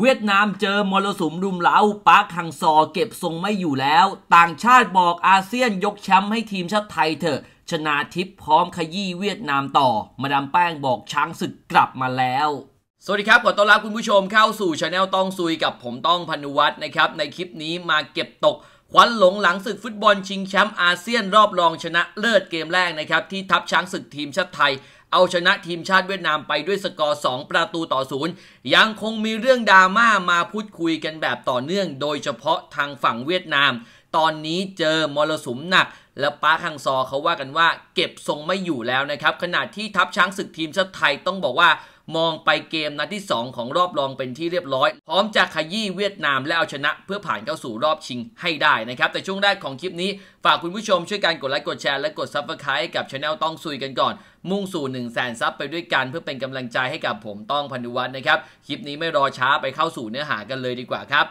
เวียดนามเจอมรสุมรุมเหลาปาร์คหังซอเก็บทรงไม่อยู่แล้ว ต่างชาติบอกอาเซียนยกแชมป์ให้ทีมชาติไทยเถอะ ชนาทิพย์พร้อมขยี้เวียดนามต่อ มาดามแป้งบอกช้างศึกกลับมาแล้ว สวัสดีครับขอต้อนรับคุณผู้ชมเข้าสู่ช anel ต้องซุยกับผมต้องพนุวัตรนะครับ ในคลิปนี้มาเก็บตกควันหลงหลังศึกฟุตบอลชิงแชมป์อาเซียนรอบรองชนะเลิศเกมแรกนะครับ ที่ทัพช้างศึกทีมชาติไทย เอาชนะทีมชาติเวียดนามไปด้วยสกอร์ 2 ประตูต่อศูนย์ยังคงมีเรื่องดราม่า มาพูดคุยกันแบบต่อเนื่อง โดยเฉพาะทางฝั่งเวียดนาม ตอนนี้เจอมรสุมหนักและป้าคังซอเขาว่ากันว่า เก็บทรงไม่อยู่แล้วนะครับ ขณะที่ทัพช้างศึกทีมชาติไทยต้องบอกว่ามองไปเกมนัดที่ 2 ของรอบรองเป็นที่เรียบร้อย พร้อมจะขยี้เวียดนามและเอาชนะเพื่อผ่านเข้าสู่รอบชิงให้ได้นะครับ แต่ช่วงแรกของคลิปนี้ฝากคุณผู้ชมช่วยกันกดไลค์กดแชร์และกดซับสไครต์กับช anel ต้องซุยกันก่อน มุ่งสู่1นึ่งแสนซับไปด้วยกัน เพื่อเป็นกำลังใจให้กับผมต้องพันธุวัฒน์นะครับ คลิปนี้ไม่รอช้าไปเข้าสู่เนื้อหากันเลยดีกว่าครับ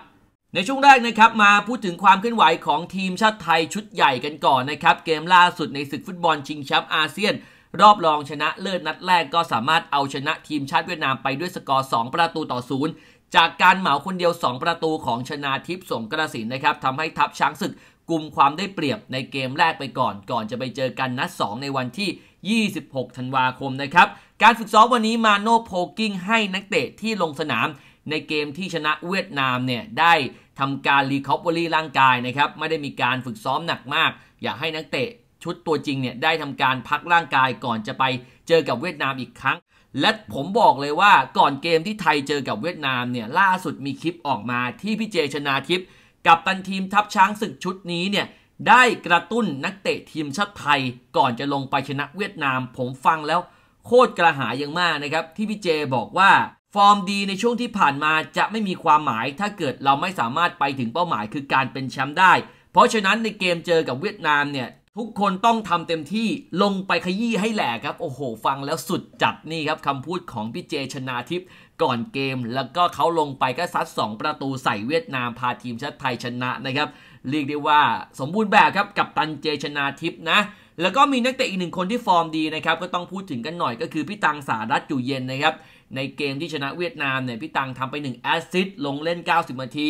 ในช่วงแรกนะครับมาพูดถึงความเคลื่อนไหวของทีมชาติไทยชุดใหญ่กันก่อนนะครับเกมล่าสุดในศึกฟุตบอลชิงแชมป์อาเซียนรอบรองชนะเลิศนัดแรกก็สามารถเอาชนะทีมชาติเวียดนามไปด้วยสกอร์ 2 ประตูต่อ 0 จากการเหมาคนเดียว 2 ประตูของชนะทิพย์สงกระสินนะครับทำให้ทัพช้างศึกกลุ่มความได้เปรียบในเกมแรกไปก่อน ก่อนจะไปเจอกันนัด 2 ในวันที่ 26 ธันวาคมนะครับ การฝึกซ้อมวันนี้มาโน่โพกิ้งให้นักเตะที่ลงสนาม ในเกมที่ชนะเวียดนามเนี่ยได้ทำการรีคอปเวอรี่ร่างกายนะครับไม่ได้มีการฝึกซ้อมหนักมาก อยากให้นักเตะชุดตัวจริงเนี่ยได้ทำการพักร่างกายก่อนจะไปเจอกับเวียดนามอีกครั้ง และผมบอกเลยว่าก่อนเกมที่ไทยเจอกับเวียดนามเนี่ยล่าสุดมีคลิปออกมา ที่พี่เจชนาทิพย์กับตันทีมทัพช้างศึกชุดนี้เนี่ยได้กระตุ้นนักเตะทีมชาติไทยก่อนจะลงไปชนะเวียดนามผมฟังแล้ว โคตรกระหายอย่างมากนะครับที่พี่เจบอกว่าฟอร์มดีในช่วงที่ผ่านมาจะไม่มีความหมายถ้าเกิดเราไม่สามารถไปถึงเป้าหมายคือการเป็นแชมป์ได้ เพราะฉะนั้นในเกมเจอกับเวียดนามเนี่ยทุกคนต้องทำเต็มที่ลงไปขยี้ให้แหลกครับ โอ้โห ฟังแล้วสุดจัดนี่ครับคำพูดของพี่เจชนาทิพย์ก่อนเกม แล้วก็เขาลงไปก็ซัด 2 ประตูใส่เวียดนาม พาทีมชาติไทยชนะนะครับ เรียกได้ว่าสมบูรณ์แบบครับ กับตันเจชนาทิพย์นะ แล้วก็มีนักเตะอีกหนึ่งคนที่ฟอร์มดีนะครับ ก็ต้องพูดถึงกันหน่อยก็คือพี่ตังสารัตจูเย็นนะครับในเกมที่ชนะเวียดนามเนี่ยพี่ตังทำไป1แอสซิสต์ลงเล่น 90นาที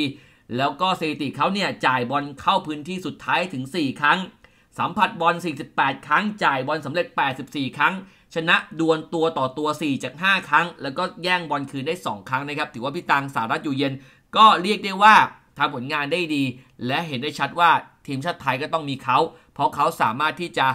แล้วก็สถิติเขาเนี่ยจ่ายบอลเข้าพื้นที่สุดท้ายถึง 4 ครั้งสัมผัสบอล 48 ครั้ง จ่ายบอลสำเร็จ 84 ครั้ง ชนะดวลตัวต่อตัว 4 จาก 5 ครั้ง แล้วก็แย่งบอลคืนได้ 2 ครั้งนะครับ ถือว่าพี่ตังสารัตอยู่เย็น ก็เรียกได้ว่าทำผลงานได้ดี และเห็นได้ชัดว่าทีมชาติไทยก็ต้องมีเขา เพราะเขาสามารถที่จะ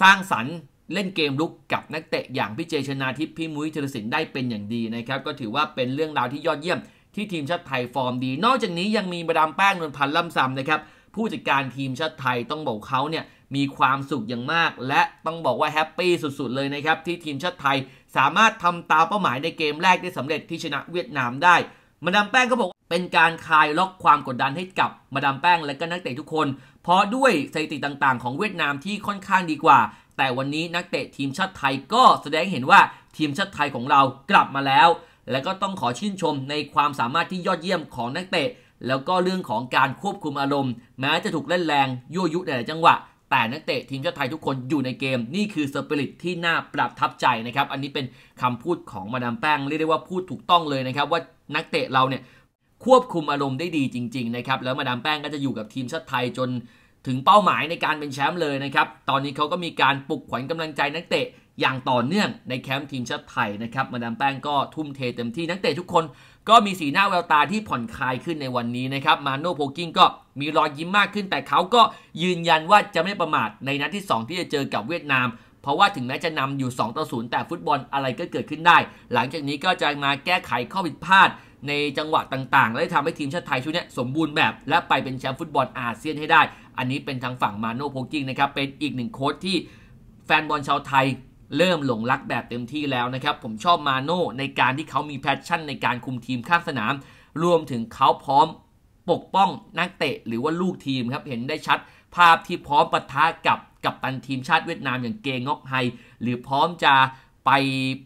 สร้างสรรค์เล่นเกมลุกกับนักเตะ อย่างพี่เจชนาทิพย์พี่มุ้ยธีรศิลป์ได้เป็นอย่างดีนะครับ ก็ถือว่าเป็นเรื่องราวที่ยอดเยี่ยมที่ทีมชาติไทยฟอร์ม ดี นอกจากนี้ยังมีบรามแป้งนวลพันธ์ล่ำซำนะครับ ผู้จัดการทีมชาติไทยต้องบอกเขาเนี่ยมีความสุขอย่างมากและต้องบอกว่าแฮปปี้สุดๆ เลยนะครับ ที่ทีมชาติไทยสามารถทำตามเป้าหมายในเกมแรกได้สำเร็จที่ชนะเวียดนามได้มาดามแป้งก็บอกเป็นการคลายล็อกความกดดันให้กับมาดามแป้งและก็นักเตะทุกคน เพราะด้วยสถิติต่าง ๆ ของเวียดนามที่ค่อนข้างดีกว่า แต่วันนี้นักเตะทีมชาติไทยก็แสดงเห็นว่าทีมชาติไทยของเรากลับมาแล้ว และก็ต้องขอชื่นชมในความสามารถที่ยอดเยี่ยมของนักเตะ แล้วก็เรื่องของการควบคุมอารมณ์แม้จะถูกเล่นแรงยั่วยุในหลายจังหวะแต่นักเตะทีมชาติไทยทุกคนอยู่ในเกม นี่คือสปิริตที่น่าประทับใจนะครับอันนี้เป็นคำพูดของมาดามแป้งเรียกได้ว่าพูดถูกต้องเลยนะครับว่านักเตะเราเนี่ยควบคุมอารมณ์ได้ดีจริงๆนะครับแล้วมาดามแป้งก็จะอยู่กับทีมชาติไทยจน ถึงเป้าหมายในการเป็นแชมป์เลยนะครับตอนนี้เขาก็มีการปลุกขวัญกำลังใจนักเตะอย่างต่อเนื่องในแคมป์ทีมชาติไทยนะครับ มาดามแป้งก็ทุ่มเทเต็มที่นักเตะทุกคนก็มีสีหน้าแววตาที่ผ่อนคลายขึ้นในวันนี้นะครับมาโน่โพกิ้งก็มีรอยยิ้มมากขึ้น แต่เขาก็ยืนยันว่าจะไม่ประมาท ในนัดที่ 2 ที่จะเจอกับเวียดนาม เพราะว่าถึงแม้จะนำอยู่2ต่อศู์แต่ฟุตบอลอะไรก็เกิดขึ้นได้ หลังจากนี้ก็จะมาแก้ไขข้อผิดพลาด ในจังหวะต่างๆ และทำให้ทีมชาติไทยชุดนี้สมบูรณ์แบบและไปเป็นแชมป์ฟุตบอลอาเซียนให้ได้ อันนี้เป็นทางฝั่งมาโน่โพกิ้งนะครับเป็นอีกหนึ่งโค้ชที่แฟนบอลชาวไทยเริ่มหลงรักแบบเต็มที่แล้วนะครับ ผมชอบมาโน่ในการที่เขามีแพชชั่น ในการคุมทีมข้างสนาม รวมถึงเขาพร้อมปกป้องนักเตะ หรือว่าลูกทีมครับ เห็นได้ชัดภาพที่พร้อมปะทะกับกับตันทีมชาติเวียดนามอย่างเกงอกไฮหรือพร้อมจะไป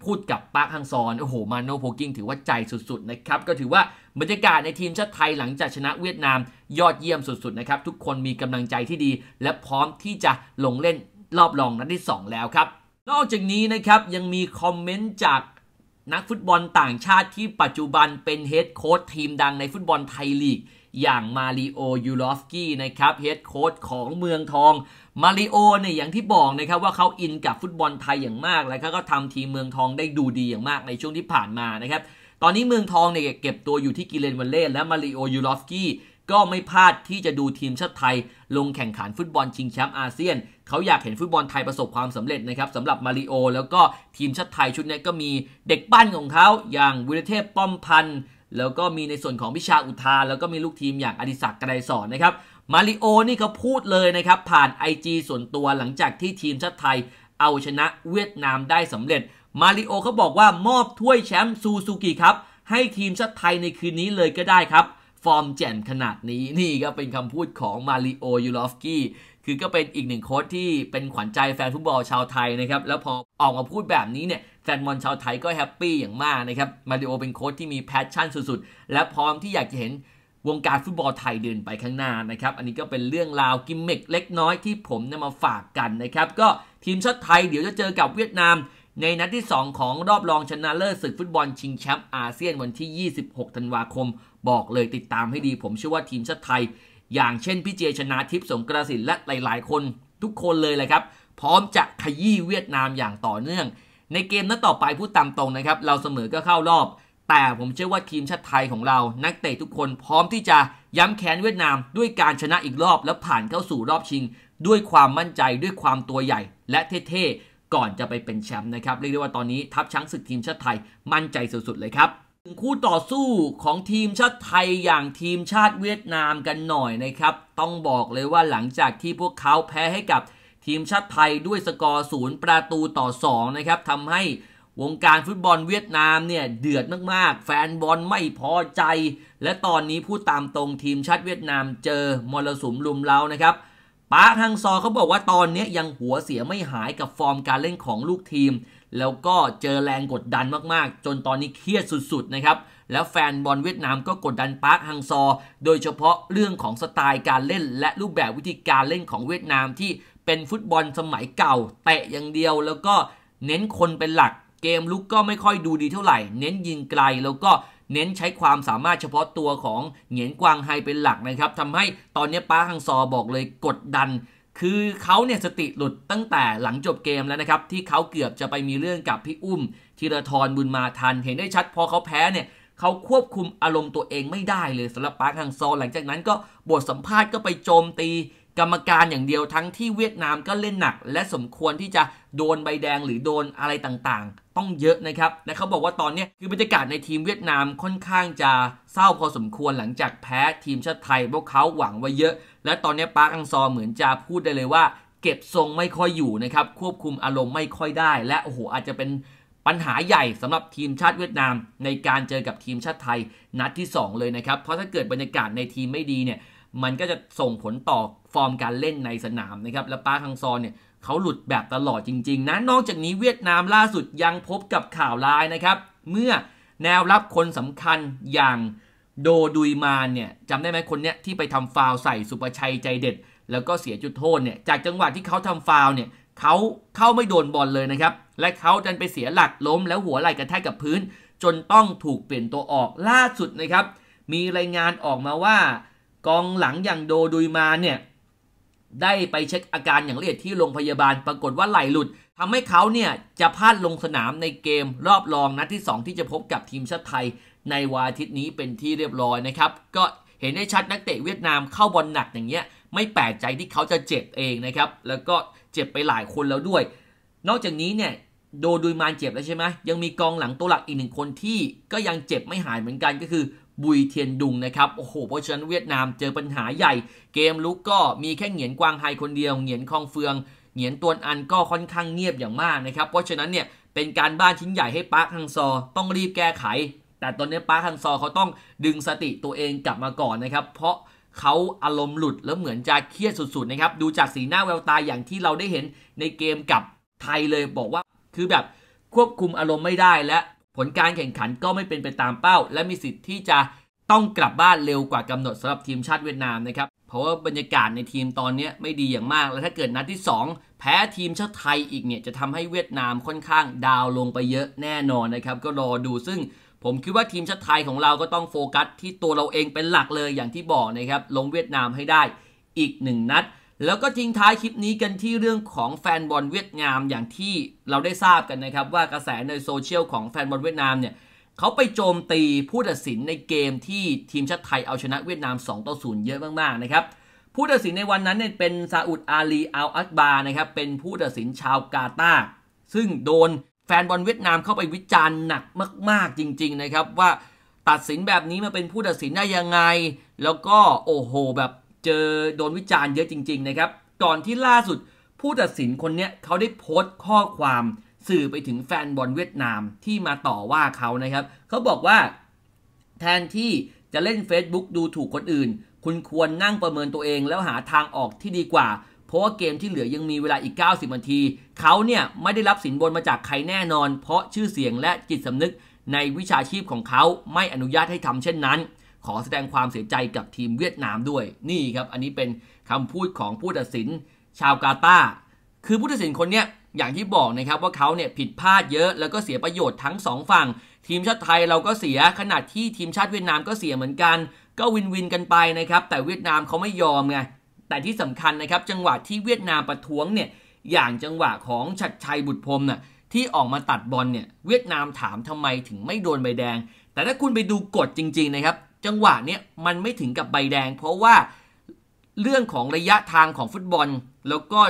พูดกับปาร์คฮังซอน โอ้โห มาโนโพกิ้งถือว่าใจสุดๆนะครับ ก็ถือว่าบรรยากาศในทีมชาติไทยหลังจากชนะเวียดนาม ยอดเยี่ยมสุดๆนะครับ ทุกคนมีกำลังใจที่ดี และพร้อมที่จะลงเล่นรอบรองนัดที่ 2 แล้วครับนอกจากนี้นะครับยังมีคอมเมนต์จากนักฟุตบอลต่างชาติที่ปัจจุบันเป็นเฮดโค้ชทีมดังในฟุตบอลไทยลีกอย่างมาริโอ ยูรอฟสกี้นะครับเฮดโค้ชของเมืองทองมาริโอเนี่ยอย่างที่บอกนะครับว่าเขาอินกับฟุตบอลไทยอย่างมากแล้วก็ทำทีมเมืองทองได้ดูดีอย่างมากในช่วงที่ผ่านมานะครับตอนนี้เมืองทองเนี่ยเก็บตัวอยู่ที่กิเลนวันเล่และมาริโอ ยูรอฟสกี้ก็ไม่พลาดที่จะดูทีมชาติไทย ลงแข่งขันฟุตบอลชิงแชมป์อาเซียน เขาอยากเห็นฟุตบอลไทยประสบความสำเร็จนะครับสำหรับมาริโอ แล้วก็ทีมชาติไทยชุดนี้ก็มีเด็กปั้นของเขา อย่างวิรเทพป้อมพันธ์แล้วก็มีในส่วนของพิชาอุทาแล้วก็มีลูกทีมอย่างอดิศักดิ์กระไดสอนนะครับ มาริโอนี่เขาพูดเลยนะครับผ่าน IG ส่วนตัวหลังจากที่ทีมชาติไทย เอาชนะเวียดนามได้สำเร็จมาริโอเขาบอกว่ามอบถ้วยแชมป์ซูซูกิครับให้ทีมชาติไทยในคืนนี้เลยก็ได้ครับฟอร์มแจ่มขนาดนี้นี่ก็เป็นคำพูดของมาริโอ ยูลอฟกี้ คือก็เป็นอีกหนึ่งโค้ชที่เป็นขวัญใจแฟนฟุตบอลชาวไทยนะครับ แล้วพอออกมาพูดแบบนี้เนี่ยแฟนบอลชาวไทยก็แฮปปี้อย่างมากนะครับ มาริโอเป็นโค้ชที่มีแพชชั่นสุดๆ และพร้อมที่อยากจะเห็นวงการฟุตบอลไทยเดินไปข้างหน้านะครับ อันนี้ก็เป็นเรื่องราวกิมมิคเล็กน้อยที่ผมนำมาฝากกันนะครับ ก็ทีมชาติไทยเดี๋ยวจะเจอกับเวียดนามในนัดที่ 2 ของรอบรองชนะเลิศศึกฟุตบอลชิงแชมป์อาเซียนวันที่ 26 ธันวาคมบอกเลยติดตามให้ดีผมเชื่อว่า ทีมชาติไทย อย่างเช่น พี่เจชนาทิพย์สงกระสินและหลายๆคนทุกคนเลยเลยครับ พร้อมจะขยี้ เวียดนามอย่างต่อเนื่อง ในเกมนัดต่อไป พูดตามตรงนะครับเราเสมอก็เข้ารอบ แต่ผมเชื่อว่า ทีมชาติไทยของเรา นักเตะทุกคนพร้อมที่จะย้ำแค้นเวียดนามด้วยการชนะอีกรอบ และผ่านเข้าสู่รอบชิง ด้วยความมั่นใจด้วยความตัวใหญ่ และเท่ๆก่อนจะไปเป็นแชมป์นะครับเรียกได้ว่าตอนนี้ทัพช้างศึกทีมชาติไทย มั่นใจสุดๆเลยครับคู่ต่อสู้ของทีมชาติไทยอย่างทีมชาติเวียดนามกันหน่อยนะครับ ต้องบอกเลยว่าหลังจากที่พวกเขาแพ้ให้กับทีมชาติไทยด้วยสกอร์ศูนย์ประตูต่อ2นะครับทำให้วงการฟุตบอลเวียดนามเนี่ยเดือดมากๆ แฟนบอลไม่พอใจ และตอนนี้พูดตามตรงทีมชาติเวียดนามเจอมรสุมลุมเล้านะครับปาฮังซอเขาบอกว่าตอนนี้ยังหัวเสียไม่หายกับฟอร์มการเล่นของลูกทีมแล้วก็เจอแรงกดดันมากๆ จนตอนนี้เครียดสุดๆนะครับแล้วแฟนบอลเวียดนามก็กดดันปาร์คฮังซอ โดยเฉพาะเรื่องของสไตล์การเล่น และรูปแบบวิธีการเล่นของเวียดนามที่เป็นฟุตบอลสมัยเก่าเตะอย่างเดียว แล้วก็เน้นคนเป็นหลัก เกมลุกก็ไม่ค่อยดูดีเท่าไหร่ เน้นยิงไกลแล้วก็เน้นใช้ความสามารถเฉพาะตัวของเหงียนกวางไฮเป็นหลักนะครับทำให้ตอนนี้ปาร์คฮังซอบอกเลยกดดันคือเขาเนี่ยสติหลุดตั้งแต่หลังจบเกมแล้วนะครับ ที่เขาเกือบจะไปมีเรื่องกับพี่อุ้มธีรทรบุญมาทัน เห็นได้ชัดพอเขาแพ้เนี่ยเขาควบคุมอารมณ์ตัวเองไม่ได้เลยสำหรับปาร์คฮังซอหลังจากนั้นก็บทสัมภาษณ์ก็ไปโจมตีกรรมการอย่างเดียวทั้งที่เวียดนามก็เล่นหนักและสมควรที่จะโดนใบแดงหรือโดนอะไรต่างต้องเยอะนะครับ และเขาบอกว่าตอนนี้คือบรรยากาศในทีมเวียดนามค่อนข้างจะเศร้าพอสมควรหลังจากแพ้ทีมชาติไทยพวกเขาหวังไว้เยอะ และตอนนี้ปาร์คอังซอเหมือนจะพูดได้เลยว่า เก็บทรงไม่ค่อยอยู่นะครับควบคุมอารมณ์ไม่ค่อยได้ และโอ้โห อาจจะเป็นปัญหาใหญ่สำหรับทีมชาติเวียดนาม ในการเจอกับทีมชาติไทยนัดที่ 2 เลยนะครับเพราะถ้าเกิดบรรยากาศในทีมไม่ดีเนี่ยมันก็จะส่งผลต่อฟอร์มการเล่นในสนามนะครับและป้าคังซอนเนี่ยเขาหลุดแบบตลอดจริงๆนะ นอกจากนี้เวียดนามล่าสุดยังพบกับข่าวร้ายนะครับ เมื่อแนวรับคนสำคัญอย่างโดดุยมานเนี่ยจำได้ไหมคนเนี้ยที่ไปทำฟาวใส่สุประชัยใจเด็ด แล้วก็เสียจุดโทษเนี่ย จากจังหวะที่เขาทำฟาวเนี่ย เขาเข้าไม่โดนบอลเลยนะครับ และเขาดันไปเสียหลักล้มแล้วหัวไหล่กระแทกกับพื้น จนต้องถูกเปลี่ยนตัวออกล่าสุดนะครับ มีรายงานออกมาว่ากองหลังอย่างโดดุยมานเนี่ยได้ไปเช็คอาการอย่างละเอียดที่โรงพยาบาลปรากฏว่าไหลหลุด ทำให้เขาเนี่ย จะพลาดลงสนามในเกมรอบรองนัดที่ 2 ที่จะพบกับทีมชาติไทย ในวันอาทิตย์นี้เป็นที่เรียบร้อยนะครับ ก็เห็นได้ชัดนักเตะเวียดนามเข้าบอลหนักอย่างเงี้ย ไม่แปลกใจที่เขาจะเจ็บเองนะครับ แล้วก็เจ็บไปหลายคนแล้วด้วย นอกจากนี้เนี่ยโดดุยมานเจ็บแล้วใช่ไหมยังมีกองหลังตัวหลักอีกหนึ่งคนที่ก็ยังเจ็บไม่หายเหมือนกันก็คือบุยเทียนดุงนะครับ โอ้โห เพราะฉะนั้นเวียดนามเจอปัญหาใหญ่ เกมลุกก็มีแค่เหงียนกวางไฮคนเดียว เหงียนคองเฟือง เหงียนตวนอันก็ค่อนข้างเงียบอย่างมากนะครับ เพราะฉะนั้นเนี่ยเป็นการบ้านชิ้นใหญ่ให้ปาร์คฮังซอต้องรีบแก้ไข แต่ตอนนี้ปาร์คฮังซอเขาต้องดึงสติตัวเองกลับมาก่อนนะครับ เพราะเขาอารมณ์หลุดแล้วเหมือนจะเครียดสุดๆนะครับ ดูจากสีหน้าแววตาอย่างที่เราได้เห็นในเกมกับไทยเลยบอกว่าคือแบบควบคุมอารมณ์ไม่ได้และผลการแข่งขันก็ไม่เป็นไปตามเป้า และมีสิทธิ์ที่จะต้องกลับบ้านเร็วกว่ากำหนดสำหรับทีมชาติเวียดนามนะครับเพราะว่าบรรยากาศในทีมตอนนี้ไม่ดีอย่างมาก และถ้าเกิดนัดที่ 2 แพ้ทีมชาติไทยอีกเนี่ยจะทำให้เวียดนามค่อนข้างดาวลงไปเยอะแน่นอนนะครับก็รอดูซึ่งผมคิดว่าทีมชาติไทยของเราก็ต้องโฟกัสที่ตัวเราเองเป็นหลักเลยอย่างที่บอกนะครับลงเวียดนามให้ได้อีกหนึ่งนัดแล้วก็ทิ้งท้ายคลิปนี้กันที่เรื่องของแฟนบอลเวียดนามอย่างที่เราได้ทราบกันนะครับว่ากระแสในโซเชียลของแฟนบอลเวียดนามเนี่ยเขาไปโจมตีผู้ตัดสินในเกมที่ทีมชาติไทยเอาชนะเวียดนาม2ต่อ0เยอะมากๆนะครับผู้ตัดสินในวันนั้นเนี่ยเป็นซาอุดอาลีอัลอักบาร์นะครับเป็นผู้ตัดสินชาวกาตาร์ซึ่งโดนแฟนบอลเวียดนามเข้าไปวิจารณ์หนักมากๆจริงๆนะครับว่าตัดสินแบบนี้มาเป็นผู้ตัดสินได้ยังไง แล้วก็โอ้โหแบบเจอโดนวิจารณ์เยอะจริง ๆ นะครับก่อนที่ล่าสุดผู้ตัดสินคนนี้เขาได้โพสต์ข้อความสื่อไปถึงแฟนบอลเวียดนามที่มาต่อว่าเขานะครับ เขาบอกว่า แทนที่จะเล่น Facebook ดูถูกคนอื่น คุณควรนั่งประเมินตัวเองแล้วหาทางออกที่ดีกว่า เพราะว่าเกมที่เหลือยังมีเวลาอีก 90นาที เขาเนี่ยไม่ได้รับสินบนมาจากใครแน่นอน เพราะชื่อเสียงและจิตสำนึกในวิชาชีพของเขาไม่อนุญาตให้ทำเช่นนั้นขอแสดงความเสียใจกับทีมเวียดนามด้วยนี่ครับ อันนี้เป็นคำพูดของผู้ตัดสินชาวกาตาคือผู้ตัดสินคนเนี้ยอย่างที่บอกนะครับ ว่าเขาเนี่ยผิดพลาดเยอะแล้วก็เสียประโยชน์ทั้ง2ฝั่ง ทีมชาติไทยเราก็เสียขนาดที่ทีมชาติเวียดนามก็เสียเหมือนกัน ก็วินวินกันไปนะครับ แต่เวียดนามเขาไม่ยอมไงแต่ที่สำคัญนะครับ จังหวะที่เวียดนามประท้วงเนี่ยอย่างจังหวะของชัดชัยบุตรพรมน่ะที่ออกมาตัดบอลเนี่ยเวียดนามถามทำไมถึงไม่โดนใบแดง แต่ถ้าคุณไปดูกฎจริง ๆนะครับจังหวะเนี้ยมันไม่ถึงกับใบแดงเพราะว่าเรื่องของระยะทางของฟุตบอลแล้วก็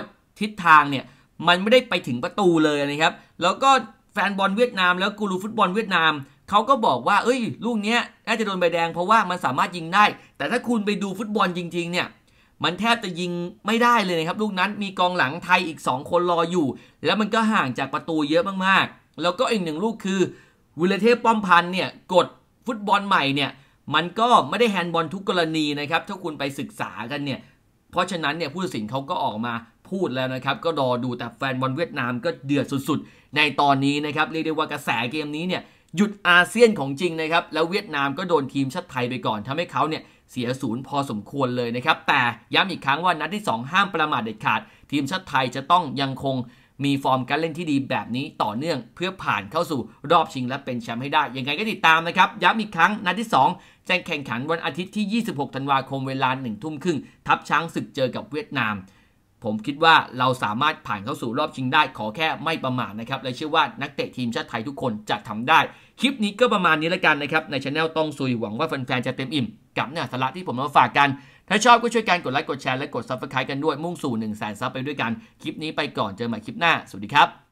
ทิศทางเนี่ยมันไม่ได้ไปถึงประตูเลยนะครับแล้วก็แฟนบอลเวียดนามแล้วกูรูฟุตบอลเวียดนามเขาก็บอกว่า เอ้ย ลูกเนี้ยน่าจะโดนใบแดง เพราะว่ามันสามารถยิงได้ แต่ถ้าคุณไปดูฟุตบอลจริงๆเนี่ยมันแทบจะยิงไม่ได้เลยนะครับลูกนั้นมีกองหลังไทยอีก 2 คนรออยู่ แล้วมันก็ห่างจากประตูเยอะมากๆแล้วก็อีกหนึ่งลูกคือวิลเทพป้อมพันเนี่ยกดฟุตบอลใหม่เนี่ยมันก็ไม่ได้แฮนด์บอลทุกกรณีนะครับถ้าคุณไปศึกษากันเนี่ยเพราะฉะนั้นเนี่ยผู้ตัดสินเขาก็ออกมาพูดแล้วนะครับ ก็รอดูแต่แฟนบอลเวียดนามก็เดือดสุดๆ ในตอนนี้นะครับ เรียกได้ว่ากระแสเกมนี้เนี่ยหยุดอาเซียนของจริงนะครับ แล้วเวียดนามก็โดนทีมชาติไทยไปก่อน ทำให้เขาเนี่ยเสียศูนย์พอสมควรเลยนะครับแต่ย้ำอีกครั้งว่านัดที่2ห้ามประมาทเด็ดขาดทีมชาติไทยจะต้องยังคงมีฟอร์มการเล่นที่ดีแบบนี้ต่อเนื่องเพื่อผ่านเข้าสู่รอบชิงและเป็นแชมป์ให้ได้ยังไงก็ติดตามนะครับย้ำอีกครั้งนัดที่ 2จะแข่งขันวันอาทิตย์ที่ 26 ธันวาคมเวลา1ทุ่มครึ่งทับช้างศึกเจอกับเวียดนาม ผมคิดว่าเราสามารถผ่านเข้าสู่รอบชิงได้ขอแค่ไม่ประมาทนะครับ และเชื่อว่านักเตะทีมชาติไทยทุกคนจะทำได้ คลิปนี้ก็ประมาณนี้แล้วกันนะครับในช anel ต้องซุยหวังว่าแฟนๆจะเต็มอิ่มกับเนื้อสาระที่ผมมาฝากกันถ้าชอบก็ช่วยกันกดไลค์กดแชร์และกดซับสไครต์กันด้วย มุ่งสู่1นึ่งแสนซับไปด้วยกันคลิปนี้ไปก่อนเจอใหม่คลิปหน้าสวัสดีครับ